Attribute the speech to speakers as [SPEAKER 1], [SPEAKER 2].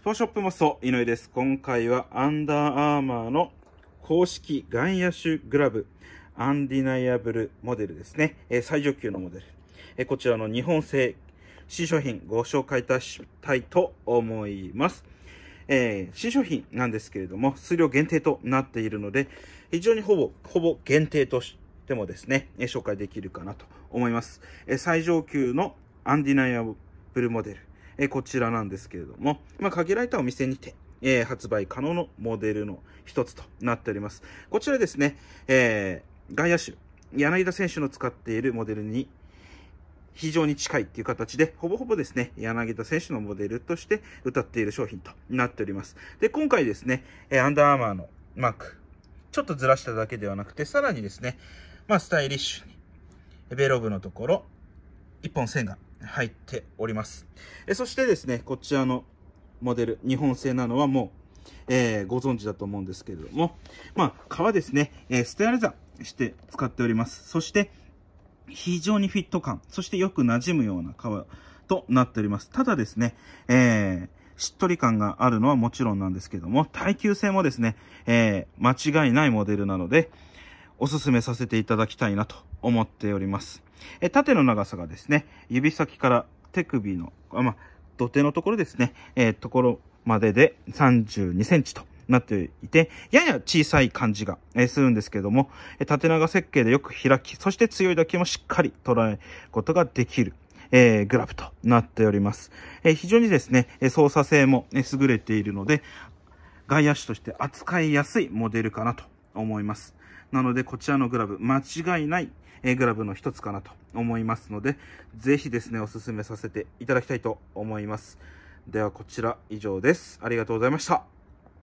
[SPEAKER 1] スポーショップモスト、井上です。今回はアンダーアーマーの公式ガンヤシュグラブ、アンディナイアブルモデルですね。え最上級のモデル、えこちらの日本製新商品ご紹介いたしたいと思います。えー、新商品なんですけれども、数量限定となっているので、非常にほぼ、ほぼ限定としてもですね、え紹介できるかなと思います。え最上級のアンディナイアブルモデル。えこちらなんですけれども、まあ、限られたお店にて、え発売可能のモデルの一つとなっております。こちらですね、えー、外野手、柳田選手の使っているモデルに非常に近いっていう形で、ほぼほぼですね、柳田選手のモデルとして歌っている商品となっております。で、今回ですね、えアンダーアーマーのマーク、ちょっとずらしただけではなくて、さらにですね、まあ、スタイリッシュに、ベロブのところ、一本線が入っております。えそしてですね、こちらのモデル、日本製なのはもう、えー、ご存知だと思うんですけれども、まあ、革ですね、えー、ステアレザーして使っております。そして、非常にフィット感、そしてよく馴染むような革となっております。ただですね、えー、しっとり感があるのはもちろんなんですけども、耐久性もですね、えー、間違いないモデルなので、おすすめさせていただきたいなと思っております。え縦の長さがですね、指先から手首の、あま土手のところですね、えー、ところまでで32センチとなっていて、やや小さい感じがするんですけれども、縦長設計でよく開き、そして強い打球もしっかり捉えることができる。えー、グラブとなっております。えー、非常にですね、操作性も優れているので、外野手として扱いやすいモデルかなと思います。なので、こちらのグラブ、間違いないグラブの一つかなと思いますので、ぜひですね、お勧めさせていただきたいと思います。では、こちら以上です。ありがとうございました。